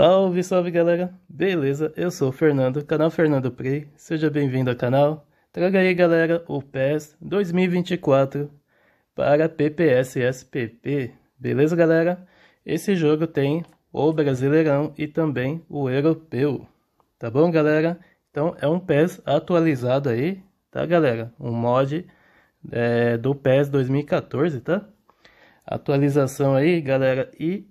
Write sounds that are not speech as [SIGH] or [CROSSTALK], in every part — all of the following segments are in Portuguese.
Salve, salve galera! Beleza? Eu sou o Fernando, canal Fernando Prey, seja bem-vindo ao canal. Traga aí galera o PES 2024 para PPS SPP. beleza galera? Esse jogo tem o Brasileirão e também o Europeu, tá bom galera? Então é um PES atualizado aí, tá galera? Um mod é, do PES 2014, tá? Atualização aí galera, e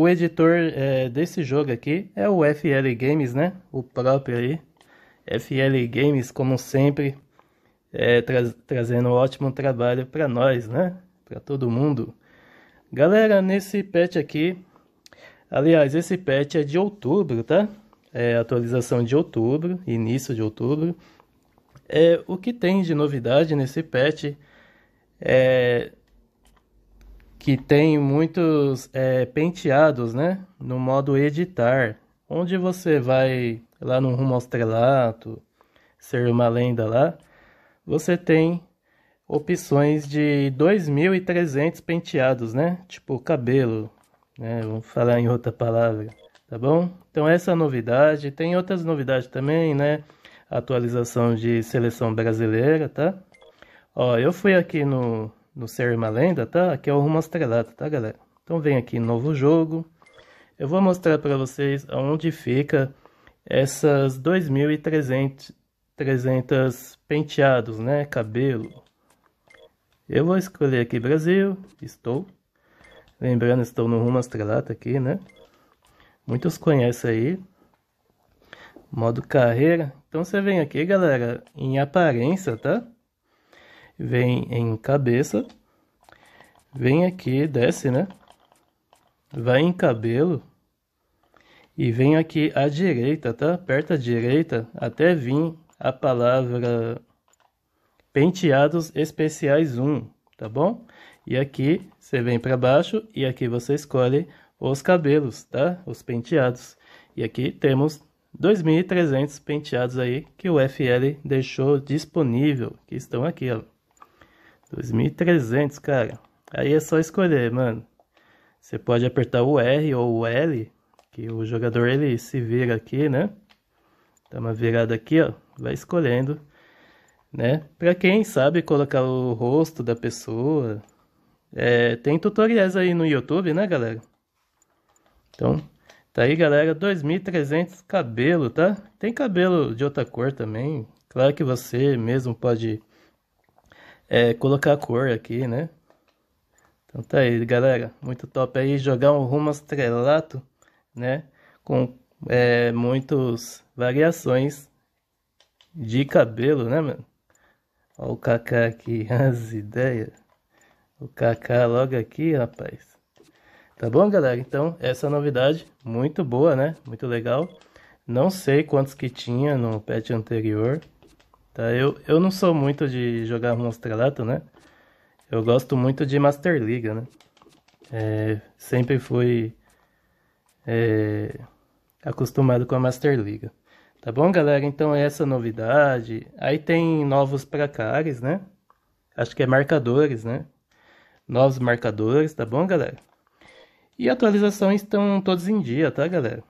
o editor é, desse jogo aqui é o FL Games, né? O próprio aí. FL Games, como sempre, é, tra trazendo um ótimo trabalho para nós, né? Para todo mundo. Galera, nesse patch aqui, aliás, esse patch é de outubro, tá? É atualização de outubro, início de outubro. É, o que tem de novidade nesse patch é, que tem muitos é, penteados, né? No modo editar, onde você vai lá no rumo ao estrelato, ser uma lenda lá, você tem opções de 2.300 penteados, né? Tipo cabelo, né? Vamos falar em outra palavra, tá bom? Então essa é a novidade, tem outras novidades também, né? Atualização de seleção brasileira, tá? Ó, eu fui aqui no no Ser Uma Lenda, tá? Aqui é o Rumo Astralado, tá galera? Então vem aqui novo jogo. Eu vou mostrar para vocês aonde fica essas 2.300 penteados, né? Cabelo. Eu vou escolher aqui Brasil, estou. Lembrando, estou no Rumo Astralado aqui, né? Muitos conhecem aí. Modo carreira. Então você vem aqui, galera, em aparência, Tá? vem em cabeça, vem aqui, desce, né? Vai em cabelo e vem aqui à direita, tá? Aperta a direita até vir a palavra penteados especiais 1, tá bom? E aqui você vem para baixo e aqui você escolhe os cabelos, tá? Os penteados. E aqui temos 2.300 penteados aí que o FL deixou disponível, que estão aqui, ó. 2.300, cara. Aí é só escolher, mano. Você pode apertar o R ou o L, que o jogador ele se vira aqui, né? Dá uma virada aqui, ó. Vai escolhendo, né? Pra quem sabe colocar o rosto da pessoa. É, tem tutoriais aí no YouTube, né, galera? Então, tá aí, galera. 2.300 cabelo, tá? Tem cabelo de outra cor também. Claro que você mesmo pode é, colocar a cor aqui, né? Então tá aí, galera. Muito top aí jogar um rumo astrelato, né? Com é, muitas variações de cabelo, né, mano? Olha o Kaká aqui, [LAUGHS] as ideias. O Kaká logo aqui, rapaz. Tá bom, galera? Então, essa novidade, muito boa, né? Muito legal. Não sei quantos que tinha no patch anterior. Tá? Eu, eu não sou muito de jogar Monstralato, né? Eu gosto muito de Master Liga, né? É, sempre fui é, acostumado com a Master Liga. Tá bom, galera? Então é essa novidade. Aí tem novos placares, né? Acho que é marcadores, né? Novos marcadores, tá bom, galera? E atualizações estão todos em dia, tá, galera?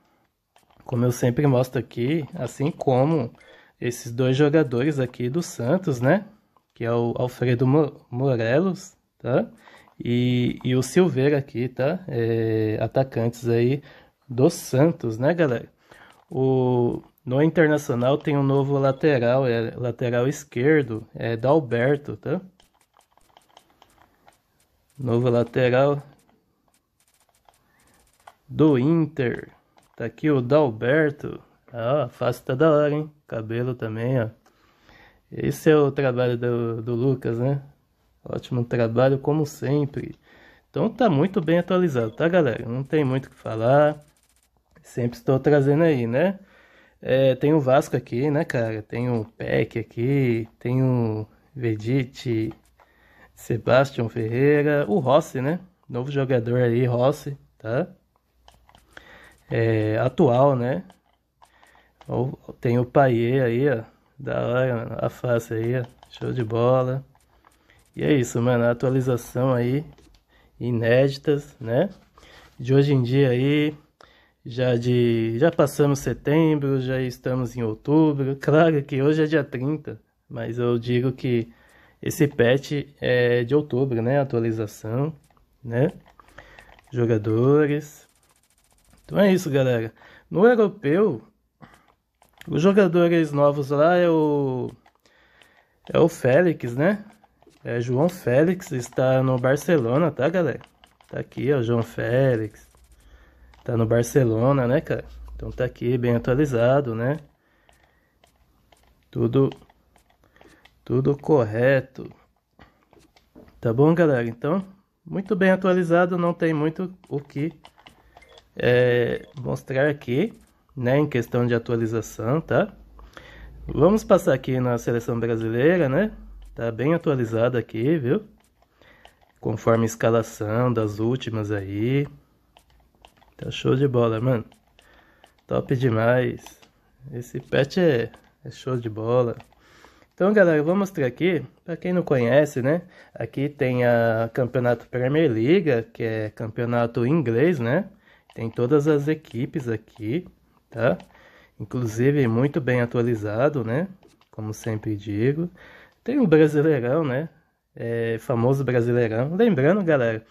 Como eu sempre mostro aqui, assim como esses dois jogadores aqui do Santos, né? Que é o Alfredo Morelos, tá? E, e o Silveira aqui, tá? É, atacantes aí do Santos, né, galera? O, no Internacional tem um novo lateral, é lateral esquerdo, é Dalberto, tá? Novo lateral do Inter. Tá aqui o Dalberto. Ó, face tá da hora, hein? Cabelo também, ó. Esse é o trabalho do, do Lucas, né? Ótimo trabalho, como sempre. Então tá muito bem atualizado, tá, galera? Não tem muito o que falar. Sempre estou trazendo aí, né? É, tem o Vasco aqui, né, cara? Tem o Peck aqui, tem o Vedite, Sebastião Ferreira, o Rossi, né? Novo jogador aí, Rossi, tá? É, atual, né? Tem o Paier aí, ó. Da hora, mano. A face aí, ó. Show de bola. E é isso, mano. atualização aí. Inéditas, né? De hoje em dia aí. Já de. Já passamos setembro, já estamos em outubro. [LAUGHS] Claro que hoje é dia 30. Mas eu digo que esse patch é de outubro, né? Atualização, né? Jogadores. Então é isso, galera. No europeu, os jogadores novos lá é o. É o Félix, né? É João Félix, está no Barcelona, tá, galera? Tá aqui, ó, João Félix. Tá no Barcelona, né, cara? Então tá aqui bem atualizado, né? Tudo tudo correto. Tá bom, galera? Então, muito bem atualizado, não tem muito o que é, mostrar aqui né, em questão de atualização, tá? Vamos passar aqui na seleção brasileira, né? Tá bem atualizada aqui, viu? Conforme a escalação das últimas aí. Tá show de bola, mano. Top demais. Esse patch é, é show de bola. Então, galera, eu vou mostrar aqui, para quem não conhece, né? Aqui tem a Campeonato Premier League, que é campeonato inglês, né? Tem todas as equipes aqui tá? Inclusive muito bem atualizado, né? Como sempre digo. Tem um Brasileirão, né? É, famoso Brasileirão. Lembrando, galera,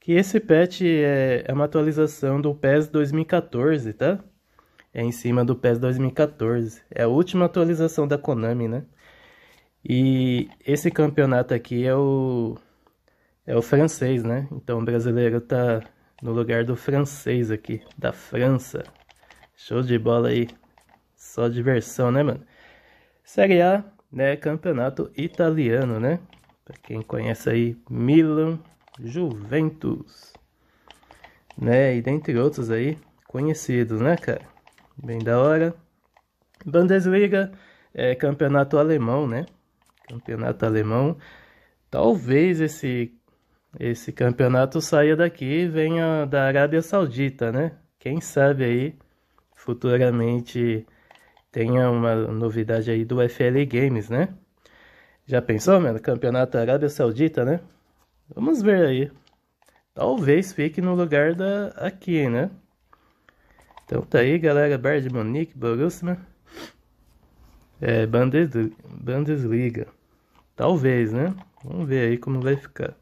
que esse patch é, é uma atualização do PES 2014, tá? É em cima do PES 2014. É a última atualização da Konami, né? E esse campeonato aqui é o é o francês, né? Então o brasileiro tá no lugar do francês aqui, da França. Show de bola aí. Só diversão, né, mano? Série A, né? Campeonato italiano, né? Pra quem conhece aí, Milan, Juventus, né? E dentre outros aí, conhecidos, né, cara? Bem da hora. Bundesliga, é, campeonato alemão, né? Campeonato alemão. Talvez esse, esse campeonato saia daqui e venha da Arábia Saudita, né? Quem sabe aí futuramente tenha uma novidade aí do FL Games, né? Já pensou, mano? Campeonato Arábia Saudita, né? Vamos ver aí. Talvez fique no lugar da aqui, né? Então tá aí, galera. Bayern de Munique, Borussia. É, Bundesliga. Talvez, né? Vamos ver aí como vai ficar.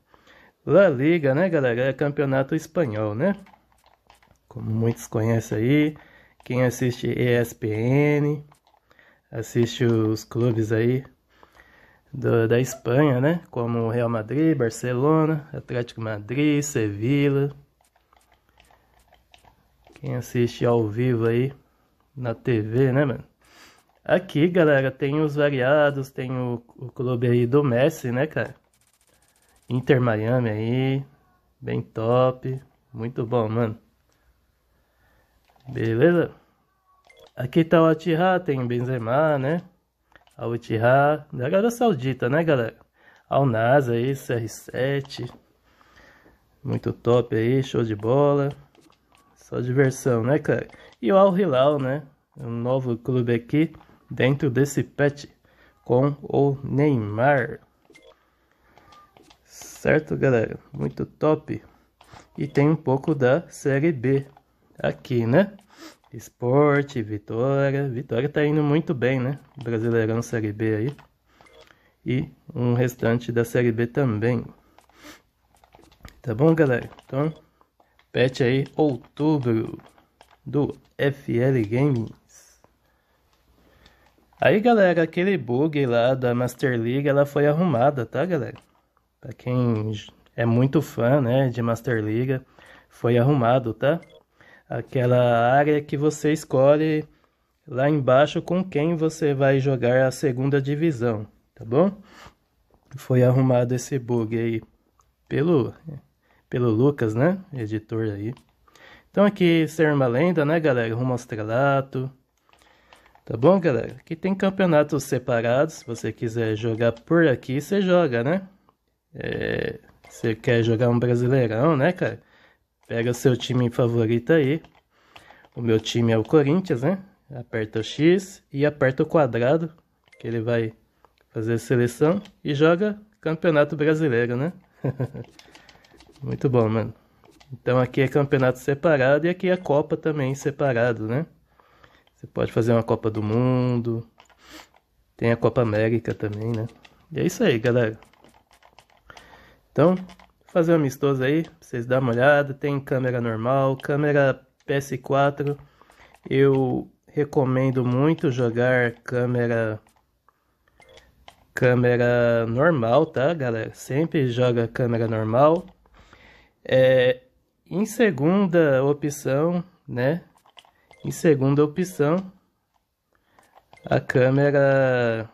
La Liga, né, galera? É campeonato espanhol, né? Como muitos conhecem aí. Quem assiste ESPN, assiste os clubes aí do, da Espanha, né? Como Real Madrid, Barcelona, Atlético Madrid, Sevilla. Quem assiste ao vivo aí na TV, né, mano? Aqui, galera, tem os variados, tem o, o clube aí do Messi, né, cara? Inter Miami aí, bem top, muito bom, mano. Beleza? Aqui tá o Atihá, tem Benzema, né? A ah, Ittihad, da galera Saudita, né, galera? Al Nasa aí, CR7. Muito top aí, show de bola. Só diversão, né, cara? E o Al Hilal, né? Um novo clube aqui dentro desse pet com o Neymar. Certo, galera? Muito top. E tem um pouco da Série B aqui, né? Esporte, Vitória. Vitória tá indo muito bem, né? Brasileirão Série B aí. E um restante da Série B também. Tá bom, galera? Então, pet aí outubro do FL Games. Aí, galera, aquele bug lá da Master League, ela foi arrumada, tá, galera? Pra quem é muito fã, né, de Master League, foi arrumado, tá? aquela área que você escolhe lá embaixo com quem você vai jogar a segunda divisão, tá bom? Foi arrumado esse bug aí pelo, pelo Lucas, né? Editor aí. Então aqui, ser uma lenda, né, galera? Rumo ao estrelato. Tá bom, galera? Aqui tem campeonatos separados. Se você quiser jogar por aqui, você joga, né? É... Você quer jogar um brasileirão, né, cara? Pega seu time favorito aí. O meu time é o Corinthians, né? Aperta o X e aperta o quadrado, que ele vai fazer a seleção e joga Campeonato Brasileiro, né? [LAUGHS] Muito bom, mano. Então aqui é campeonato separado e aqui é Copa também separado, né? Você pode fazer uma Copa do Mundo. Tem a Copa América também, né? E é isso aí, galera. Então, fazer um amistoso aí, pra vocês darem uma olhada. Tem câmera normal, câmera PS4. Eu recomendo muito jogar câmera câmera normal, tá, galera? Sempre joga câmera normal. É, em segunda opção, né? Em segunda opção, a câmera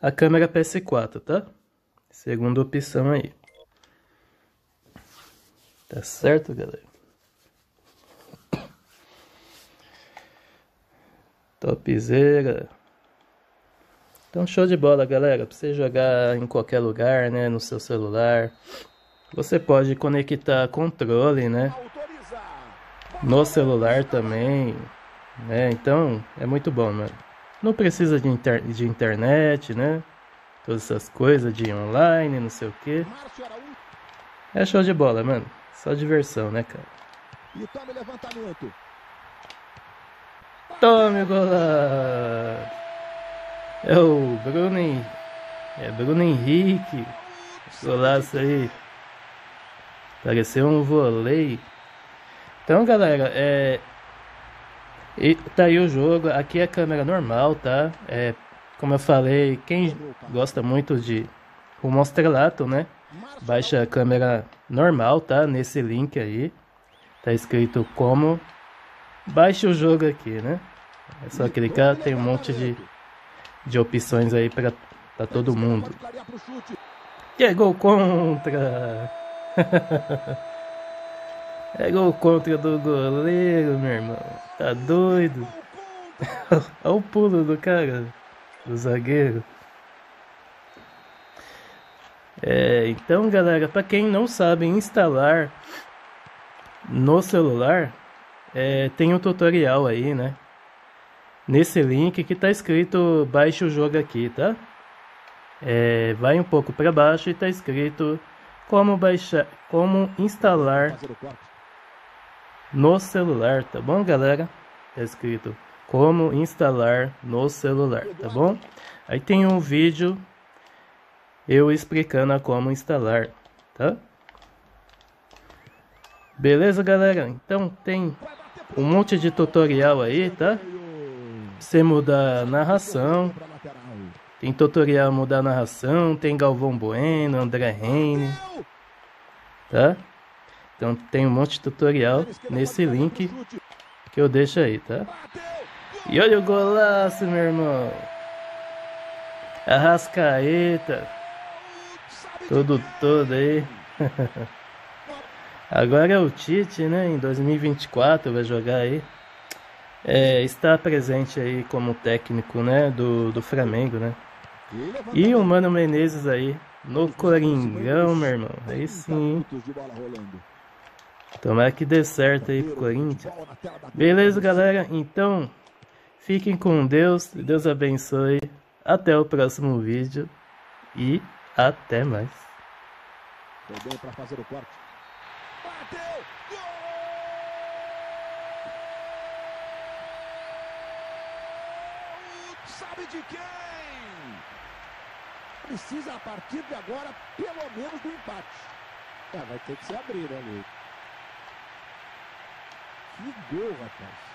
a câmera PS4, tá? Segunda opção aí. Tá certo, galera? Topzera. Então show de bola, galera. Pra você jogar em qualquer lugar, né? No seu celular. Você pode conectar controle, né? No celular também. Né? Então, é muito bom, mano. Não precisa de, inter de internet, né? todas essas coisas de online, não sei o que. É show de bola, mano. Só diversão, né, cara? E tome levantamento. Tome É o Bruno É Bruno Henrique. Golaço aí. Pareceu um volei Então, galera, é. E tá aí o jogo. Aqui é câmera normal, tá? É como eu falei, quem gosta muito de o ao né? Baixa a câmera normal, tá? Nesse link aí. Tá escrito como. Baixa o jogo aqui, né? É só clicar, tem um monte de, de opções aí pra, pra todo mundo. Que é gol contra! [LAUGHS] é gol contra do goleiro, meu irmão. Tá doido? [LAUGHS] Olha o pulo do cara do zagueiro. É, então, galera, para quem não sabe instalar no celular, é, tem um tutorial aí, né? Nesse link que tá escrito baixe o jogo aqui, tá? É, vai um pouco para baixo e tá escrito como baixar, como instalar no celular, tá bom, galera? Tá escrito como instalar no celular, tá bom? Aí tem um vídeo eu explicando a como instalar, tá? Beleza, galera? Então tem um monte de tutorial aí, tá? Você mudar a narração, tem tutorial mudar a narração, tem Galvão Bueno, André Reine, tá? Então tem um monte de tutorial nesse link que eu deixo aí, tá? E olha o golaço, meu irmão. Arrascaeta. tudo todo aí. [LAUGHS] Agora é o Tite, né? Em 2024 vai jogar aí. É, está presente aí como técnico, né? Do, do Flamengo, né? E o Mano Menezes aí. No Coringão, meu irmão. Aí sim. Tomara que dê certo aí pro Corinthians. Beleza, galera? Então, Fiquem com Deus, Deus abençoe. Até o próximo vídeo e até mais. Pegou para fazer o corte. Bateu! Gol! Sabe de quem? Precisa a partir de agora pelo menos do empate. É, vai ter que se abrir, né, Luiz? Que gol, rapaz.